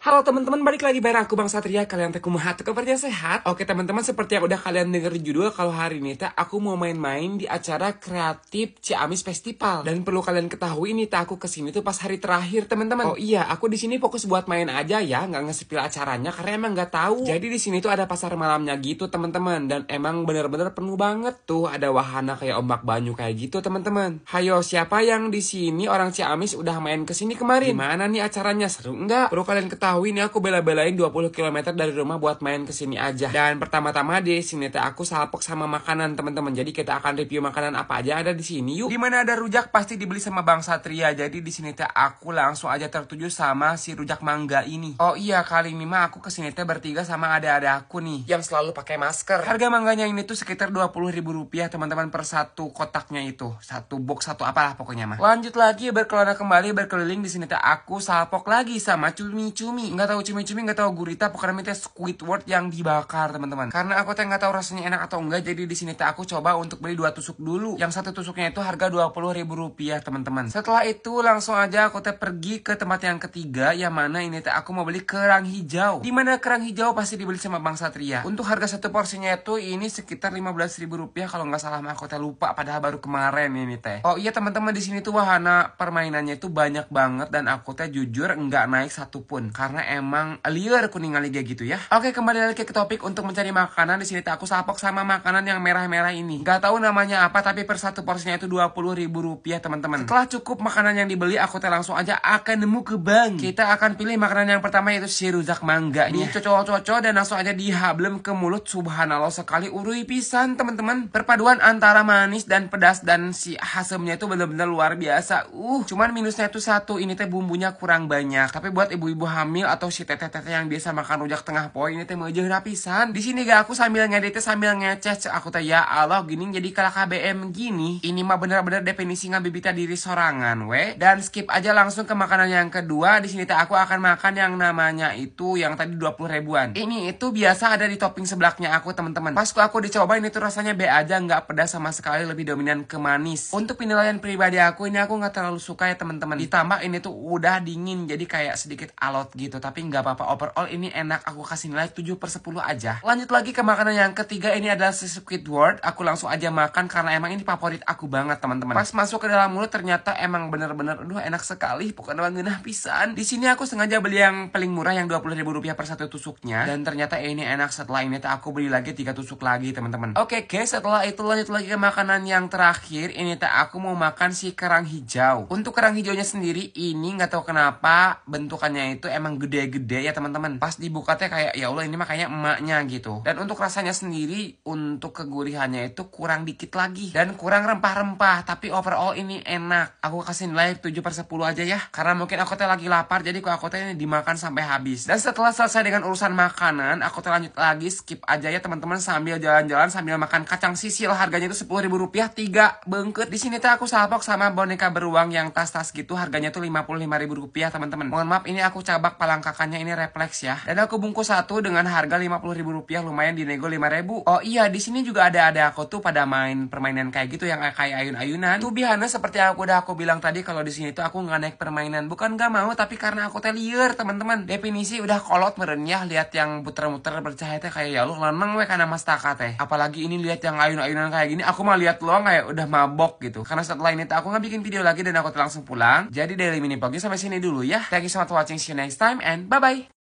Halo teman-teman, balik lagi bareng aku Bang Satria. Kalian teku hati kabarnya sehat? Oke teman-teman, seperti yang udah kalian denger di judul, kalau hari ini ta, aku mau main-main di acara kreatif Ciamis Festival. Dan perlu kalian ketahui ini ta, aku kesini tuh pas hari terakhir teman-teman. Oh iya, aku di sini fokus buat main aja ya, nggak ngesepil acaranya karena emang nggak tahu. Jadi di sini tuh ada pasar malamnya gitu teman-teman, dan emang bener-bener penuh banget tuh. Ada wahana kayak ombak banyu kayak gitu teman-teman. Hayo, siapa yang di sini orang Ciamis udah main kesini kemarin? Gimana nih acaranya seru nggak? Perlu kalian ketahui tahu ini aku bela-belain 20 km dari rumah buat main ke sini aja. Dan pertama-tama di sini teh aku salpok sama makanan teman-teman. Jadi kita akan review makanan apa aja ada di sini yuk. Dimana ada rujak pasti dibeli sama Bang Satria. Jadi di sini teh aku langsung aja tertuju sama si rujak mangga ini. Oh iya kali ini mah aku ke sini teh bertiga sama ada-ada aku nih yang selalu pakai masker. Harga mangganya ini tuh sekitar 20 ribu rupiah teman-teman per satu kotaknya itu. Satu box satu apalah pokoknya mah. Lanjut lagi berkelana kembali berkeliling di sini teh aku salpok lagi sama cumi-cumi cumi nggak tahu cumi-cumi nggak tahu gurita pokoknya itu Squidward yang dibakar teman-teman karena aku teh nggak tahu rasanya enak atau enggak jadi di sini teh aku coba untuk beli dua tusuk dulu yang satu tusuknya itu harga dua puluh ribu rupiah teman-teman setelah itu langsung aja aku teh pergi ke tempat yang ketiga yang mana ini teh aku mau beli kerang hijau dimana kerang hijau pasti dibeli sama Bang Satria untuk harga satu porsinya itu ini sekitar lima belas ribu rupiah kalau nggak salah mah aku teh lupa padahal baru kemarin ini teh oh iya teman-teman di sini tuh wahana permainannya itu banyak banget dan aku teh jujur nggak naik satu pun karena karena emang liar kuningan gitu ya. Oke, kembali lagi ke topik untuk mencari makanan. Di sini tak aku sapok sama makanan yang merah-merah ini. Gak tahu namanya apa tapi per satu porsinya itu dua puluh ribu rupiah teman-teman. Setelah cukup makanan yang dibeli, aku teh langsung aja akan nemu ke bank. Kita akan pilih makanan yang pertama yaitu si rujak mangga ini. Iya. cocok dan langsung aja dihablem ke mulut. Subhanallah sekali urui pisan teman-teman. Perpaduan antara manis dan pedas dan si hasemnya itu benar-benar luar biasa. Uh, cuman minusnya itu satu ini teh bumbunya kurang banyak. Tapi buat ibu-ibu hamil Emil atau si teteh-teteh yang biasa makan rujak tengah poin ini teh meujeuh rapisan. Di sini gak aku sambil ngedit sambil ngeceh aku teh ya Allah gini jadi kalah KBM gini. Ini mah bener-bener definisi ngabibita diri sorangan we. Dan skip aja langsung ke makanan yang kedua. Di sini teh aku akan makan yang namanya itu yang tadi 20 ribuan. Ini itu biasa ada di topping sebelahnya aku teman-teman. Pas aku dicoba ini tuh rasanya be aja nggak pedas sama sekali lebih dominan ke manis. Untuk penilaian pribadi aku ini aku nggak terlalu suka ya teman-teman. Ditambah ini tuh udah dingin jadi kayak sedikit alot gitu gitu tapi nggak apa-apa overall ini enak aku kasih nilai 7 per 10 aja lanjut lagi ke makanan yang ketiga ini adalah si Squidward aku langsung aja makan karena emang ini favorit aku banget teman-teman pas masuk ke dalam mulut ternyata emang bener-bener aduh enak sekali pokoknya genah pisan di sini aku sengaja beli yang paling murah yang ribu rupiah per satu tusuknya dan ternyata ini enak setelah ini aku beli lagi tiga tusuk lagi teman-teman oke okay, guys setelah itu lanjut lagi ke makanan yang terakhir ini teh aku mau makan si kerang hijau untuk kerang hijaunya sendiri ini nggak tahu kenapa bentukannya itu emang gede-gede ya teman-teman. Pas dibuka teh kayak ya Allah ini mah kayak emaknya gitu. Dan untuk rasanya sendiri untuk kegurihannya itu kurang dikit lagi dan kurang rempah-rempah tapi overall ini enak. Aku kasih nilai 7 per 10 aja ya karena mungkin aku teh lagi lapar jadi aku teh ini dimakan sampai habis. Dan setelah selesai dengan urusan makanan aku teh lanjut lagi skip aja ya teman-teman sambil jalan-jalan sambil makan kacang sisil harganya itu sepuluh ribu rupiah tiga bengket. Di sini teh aku salpok sama boneka beruang yang tas-tas gitu harganya tuh lima puluh lima ribu rupiah teman-teman. Mohon maaf ini aku cabak pala langkakannya ini refleks ya. Dan aku bungkus satu dengan harga Rp50.000 lumayan dinego Rp5.000. Oh iya, di sini juga ada ada aku tuh pada main permainan kayak gitu yang kayak ayun-ayunan. Tuh bihana seperti yang aku udah aku bilang tadi kalau di sini tuh aku nggak naik permainan. Bukan nggak mau tapi karena aku telier teman-teman. Definisi udah kolot merenyah lihat yang muter-muter bercahaya teh kayak ya lu leneng we karena mas taka teh. Apalagi ini lihat yang ayun-ayunan kayak gini aku mah lihat lo kayak udah mabok gitu. Karena setelah ini tuh aku nggak bikin video lagi dan aku langsung pulang. Jadi dari mini pagi sampai sini dulu ya. Thank you so much watching see you next time. time and bye bye